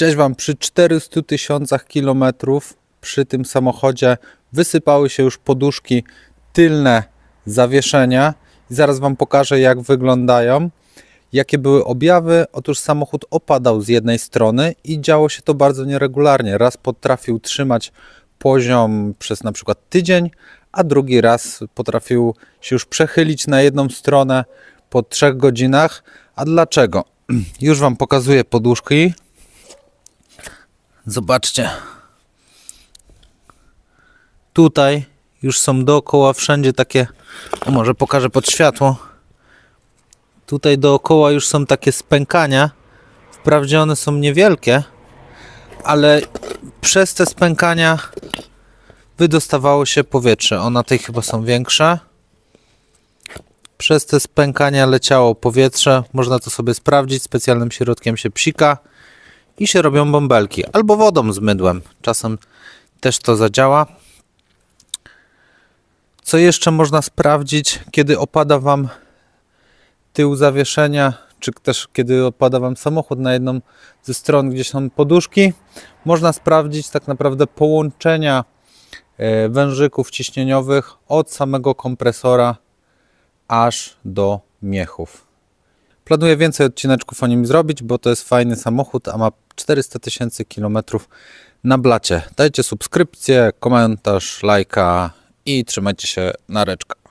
Cześć Wam, przy 400 tysiącach kilometrów przy tym samochodzie wysypały się już poduszki tylne zawieszenia i zaraz Wam pokażę jak wyglądają. Jakie były objawy? Otóż samochód opadał z jednej strony i działo się to bardzo nieregularnie. Raz potrafił trzymać poziom przez na przykład tydzień, a drugi raz potrafił się już przechylić na jedną stronę po trzech godzinach. A dlaczego? Już Wam pokazuję poduszki. Zobaczcie. Tutaj już są dookoła wszędzie takie, o może pokażę pod światło. Tutaj dookoła już są takie spękania. Wprawdzie one są niewielkie, ale przez te spękania wydostawało się powietrze. Ona tej chyba są większe. Przez te spękania leciało powietrze. Można to sobie sprawdzić. Specjalnym środkiem się psika i się robią bąbelki. Albo wodą z mydłem. Czasem też to zadziała. Co jeszcze można sprawdzić, kiedy opada Wam tył zawieszenia, czy też kiedy opada Wam samochód na jedną ze stron, gdzieś tam poduszki? Można sprawdzić tak naprawdę połączenia e, wężyków ciśnieniowych od samego kompresora aż do miechów. Planuję więcej odcineczków o nim zrobić, bo to jest fajny samochód, a ma 400 tysięcy kilometrów na blacie. Dajcie subskrypcję, komentarz, lajka i trzymajcie się na reczka.